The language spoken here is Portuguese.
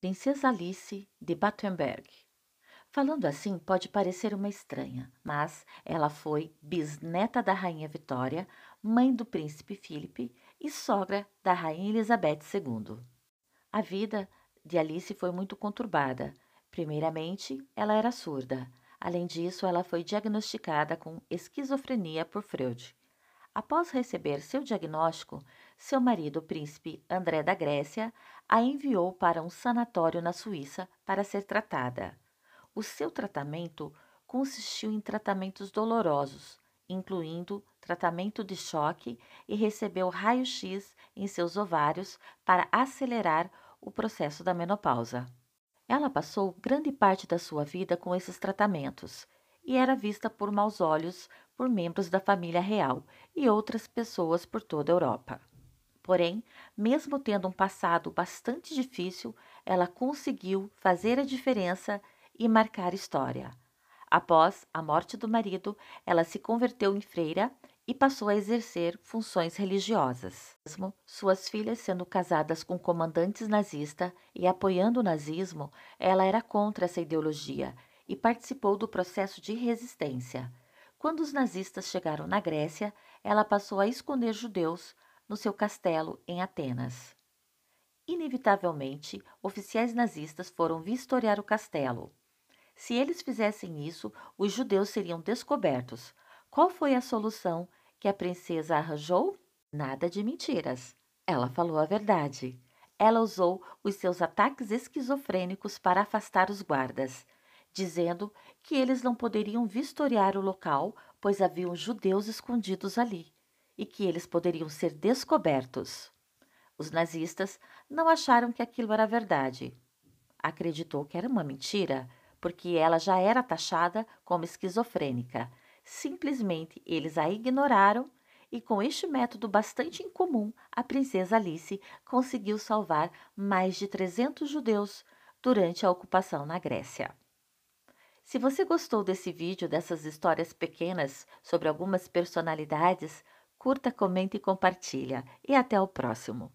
Princesa Alice de Battenberg. Falando assim pode parecer uma estranha, mas ela foi bisneta da Rainha Vitória, mãe do príncipe Filipe e sogra da Rainha Elizabeth II. A vida de Alice foi muito conturbada. Primeiramente, ela era surda. Além disso, ela foi diagnosticada com esquizofrenia por Freud. Após receber seu diagnóstico, seu marido, o príncipe André da Grécia, a enviou para um sanatório na Suíça para ser tratada. O seu tratamento consistiu em tratamentos dolorosos, incluindo tratamento de choque, e recebeu raio-x em seus ovários para acelerar o processo da menopausa. Ela passou grande parte da sua vida com esses tratamentos e era vista por maus olhos por membros da família real e outras pessoas por toda a Europa. Porém, mesmo tendo um passado bastante difícil, ela conseguiu fazer a diferença e marcar história. Após a morte do marido, ela se converteu em freira e passou a exercer funções religiosas. Mesmo suas filhas sendo casadas com comandantes nazistas e apoiando o nazismo, ela era contra essa ideologia e participou do processo de resistência. Quando os nazistas chegaram na Grécia, ela passou a esconder judeus no seu castelo em Atenas. Inevitavelmente, oficiais nazistas foram vistoriar o castelo. Se eles fizessem isso, os judeus seriam descobertos. Qual foi a solução que a princesa arranjou? Nada de mentiras. Ela falou a verdade. Ela usou os seus ataques esquizofrênicos para afastar os guardas dizendo que eles não poderiam vistoriar o local, pois haviam judeus escondidos ali e que eles poderiam ser descobertos. Os nazistas não acharam que aquilo era verdade. Acreditou que era uma mentira, porque ela já era taxada como esquizofrênica. Simplesmente eles a ignoraram e com este método bastante incomum, a princesa Alice conseguiu salvar mais de 300 judeus durante a ocupação na Grécia. Se você gostou desse vídeo, dessas histórias pequenas sobre algumas personalidades, curta, comenta e compartilha. E até o próximo!